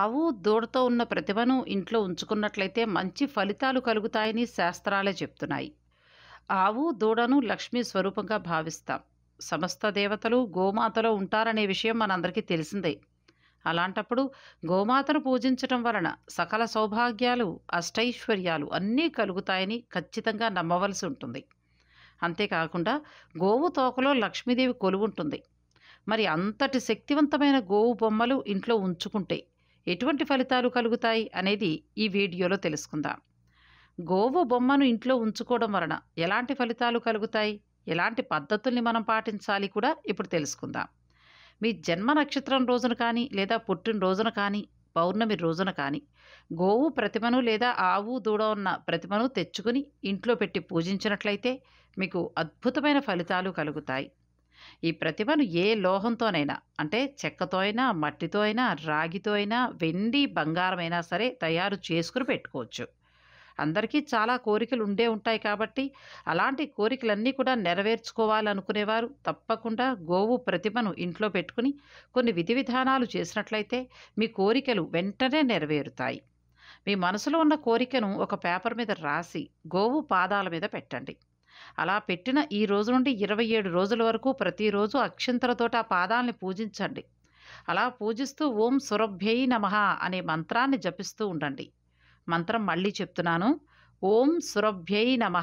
ఆవు దూడతో ఉన్న ప్రతిభను ఇంట్లో ఉంచుకున్నట్లయితే మంచి ఫలితాలు కలుగుతాయని శాస్త్రాలే చెప్తున్నాయి ఆవు దూడను లక్ష్మీ స్వరూపంగా భావిస్తాం సమస్త దేవతలు గోమాతలో ఉంటారనే విషయం మనందరికీ తెలిసిందే అలాంటప్పుడు గోమాతను పూజించటం వలన సకల సౌభాగ్యాలు అష్టైశ్వర్యాలు అన్నీ కలుగుతాయని ఖచ్చితంగా నమ్మవలసి ఉంటుంది అంతేకాకుండా గోవు తోకలో లక్ష్మీదేవి కొలువుంటుంది మరి అంతటి శక్తివంతమైన గోవు బొమ్మలు ఇంట్లో ఉంచుకుంటే ఎటువంటి ఫలితాలు కలుగుతాయి అనేది ఈ వీడియోలో తెలుసుకుందాం గోవు బొమ్మను ఇంట్లో ఉంచుకోవడం వలన ఎలాంటి ఫలితాలు కలుగుతాయి ఎలాంటి పద్ధతుల్ని మనం పాటించాలి కూడా ఇప్పుడు తెలుసుకుందాం మీ జన్మ నక్షత్రం రోజున కానీ లేదా పుట్టినరోజున కానీ పౌర్ణమి రోజున కానీ గోవు ప్రతిమను లేదా ఆవు దూడ ఉన్న ప్రతిమను తెచ్చుకుని ఇంట్లో పెట్టి పూజించినట్లయితే మీకు అద్భుతమైన ఫలితాలు కలుగుతాయి ఈ ప్రతిమను ఏ లోహంతోనైనా అంటే చెక్కతో అయినా మట్టితో అయినా రాగితో అయినా వెండి బంగారమైనా సరే తయారు చేసుకుని పెట్టుకోవచ్చు అందరికీ చాలా కోరికలు ఉండే ఉంటాయి కాబట్టి అలాంటి కోరికలన్నీ కూడా నెరవేర్చుకోవాలనుకునేవారు తప్పకుండా గోవు ప్రతిమను ఇంట్లో పెట్టుకుని కొన్ని విధి విధానాలు చేసినట్లయితే మీ కోరికలు వెంటనే నెరవేరుతాయి మీ మనసులో ఉన్న కోరికను ఒక పేపర్ మీద రాసి గోవు పాదాల మీద పెట్టండి అలా పెట్టిన ఈ రోజు నుండి ఇరవై ఏడు రోజుల వరకు ప్రతిరోజు అక్షింతలతోట ఆ పాదాలని పూజించండి అలా పూజిస్తూ ఓం సురభ్యై నమ అనే మంత్రాన్ని జపిస్తూ ఉండండి మంత్రం మళ్ళీ చెప్తున్నాను ఓం సురభ్యై నమ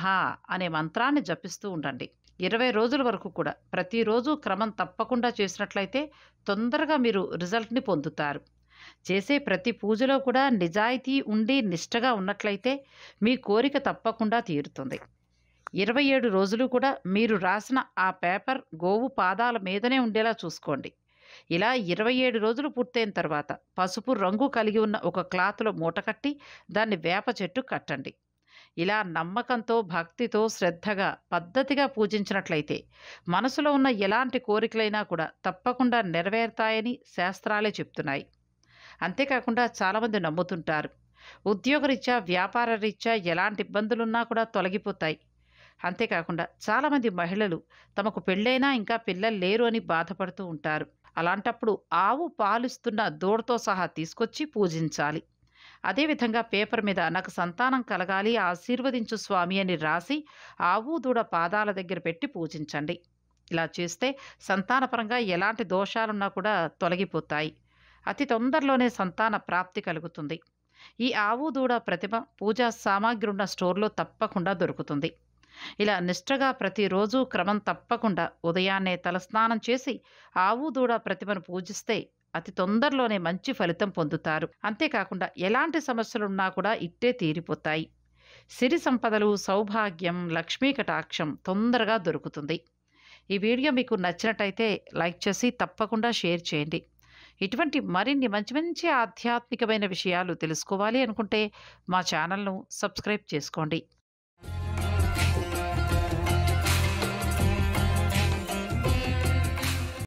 అనే మంత్రాన్ని జపిస్తూ ఉండండి ఇరవై రోజుల వరకు కూడా ప్రతిరోజు క్రమం తప్పకుండా చేసినట్లయితే తొందరగా మీరు రిజల్ట్ని పొందుతారు చేసే ప్రతి పూజలో కూడా నిజాయితీ ఉండి నిష్టగా ఉన్నట్లయితే మీ కోరిక తప్పకుండా తీరుతుంది ఇరవై ఏడు రోజులు కూడా మీరు రాసిన ఆ పేపర్ గోవు పాదాల మీదనే ఉండేలా చూసుకోండి ఇలా ఇరవై ఏడు రోజులు పూర్తయిన తర్వాత పసుపు రంగు కలిగి ఉన్న ఒక క్లాత్లో మూట కట్టి దాన్ని వేప చెట్టు కట్టండి ఇలా నమ్మకంతో భక్తితో శ్రద్ధగా పద్ధతిగా పూజించినట్లయితే మనసులో ఉన్న ఎలాంటి కోరికలైనా కూడా తప్పకుండా నెరవేరుతాయని శాస్త్రాలే చెప్తున్నాయి అంతేకాకుండా చాలామంది నమ్ముతుంటారు ఉద్యోగరీత్యా వ్యాపార రీత్యా ఎలాంటి ఇబ్బందులున్నా కూడా తొలగిపోతాయి అంతేకాకుండా చాలామంది మహిళలు తమకు పెళ్ళైనా ఇంకా పిల్లలు లేరు అని బాధపడుతూ ఉంటారు అలాంటప్పుడు ఆవు పాలిస్తున్న దూడతో సహా తీసుకొచ్చి పూజించాలి అదేవిధంగా పేపర్ మీద నాకు సంతానం కలగాలి ఆశీర్వదించు స్వామి అని రాసి ఆవు దూడ పాదాల దగ్గర పెట్టి పూజించండి ఇలా చేస్తే సంతానపరంగా ఎలాంటి దోషాలున్నా కూడా తొలగిపోతాయి అతి తొందరలోనే సంతాన ప్రాప్తి కలుగుతుంది ఈ ఆవు దూడ ప్రతిమ పూజా సామాగ్రి ఉన్న స్టోర్లో తప్పకుండా దొరుకుతుంది ఇలా నిష్ఠగా ప్రతిరోజు క్రమం తప్పకుండా ఉదయాన్నే తలస్నానం చేసి ఆవు దూడ ప్రతిమను పూజిస్తే అతి తొందరలోనే మంచి ఫలితం పొందుతారు అంతేకాకుండా ఎలాంటి సమస్యలున్నా కూడా ఇట్టే తీరిపోతాయి సిరి సంపదలు సౌభాగ్యం లక్ష్మీ కటాక్షం తొందరగా దొరుకుతుంది ఈ వీడియో మీకు నచ్చినట్టయితే లైక్ చేసి తప్పకుండా షేర్ చేయండి ఇటువంటి మరిన్ని మంచి మంచి ఆధ్యాత్మికమైన విషయాలు తెలుసుకోవాలి అనుకుంటే మా ఛానల్ను సబ్స్క్రైబ్ చేసుకోండి